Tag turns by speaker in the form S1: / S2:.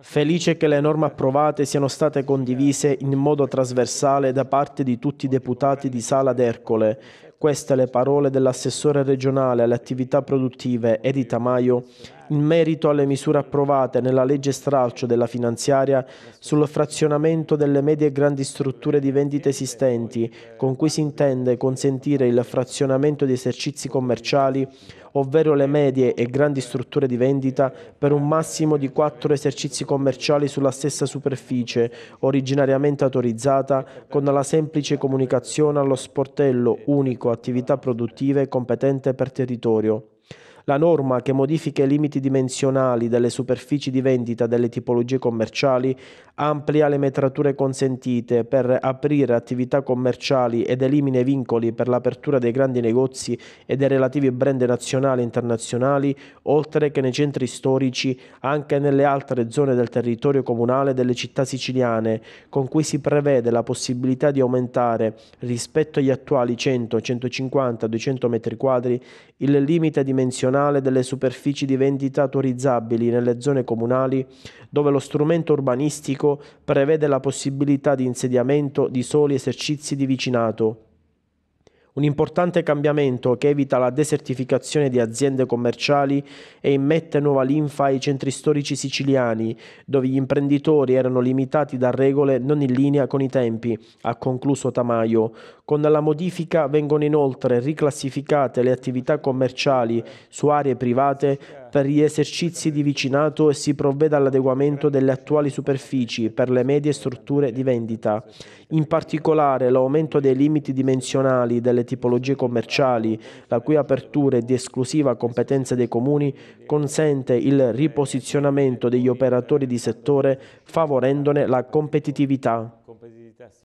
S1: Felice che le norme approvate siano state condivise in modo trasversale da parte di tutti i deputati di Sala d'Ercole. Queste le parole dell'assessore regionale alle attività produttive Edita Maio in merito alle misure approvate nella legge stralcio della finanziaria sul frazionamento delle medie e grandi strutture di vendita esistenti, con cui si intende consentire il frazionamento di esercizi commerciali, ovvero le medie e grandi strutture di vendita, per un massimo di quattro esercizi commerciali sulla stessa superficie, originariamente autorizzata, con la semplice comunicazione allo sportello unico attività produttive competente per territorio. La norma che modifica i limiti dimensionali delle superfici di vendita delle tipologie commerciali amplia le metrature consentite per aprire attività commerciali ed elimina i vincoli per l'apertura dei grandi negozi e dei relativi brand nazionali e internazionali, oltre che nei centri storici anche nelle altre zone del territorio comunale delle città siciliane, con cui si prevede la possibilità di aumentare rispetto agli attuali 100, 150, 200 metri quadri il limite dimensionale doganale delle superfici di vendita autorizzabili nelle zone comunali dove lo strumento urbanistico prevede la possibilità di insediamento di soli esercizi di vicinato un importante cambiamento che evita la desertificazione di aziende commerciali e immette nuova linfa ai centri storici siciliani, dove gli imprenditori erano limitati da regole non in linea con i tempi, ha concluso Tamaio. Con la modifica vengono inoltre riclassificate le attività commerciali su aree private per gli esercizi di vicinato si provvede all'adeguamento delle attuali superfici per le medie strutture di vendita. In particolare l'aumento dei limiti dimensionali delle tipologie commerciali, la cui apertura è di esclusiva competenza dei comuni, consente il riposizionamento degli operatori di settore favorendone la competitività.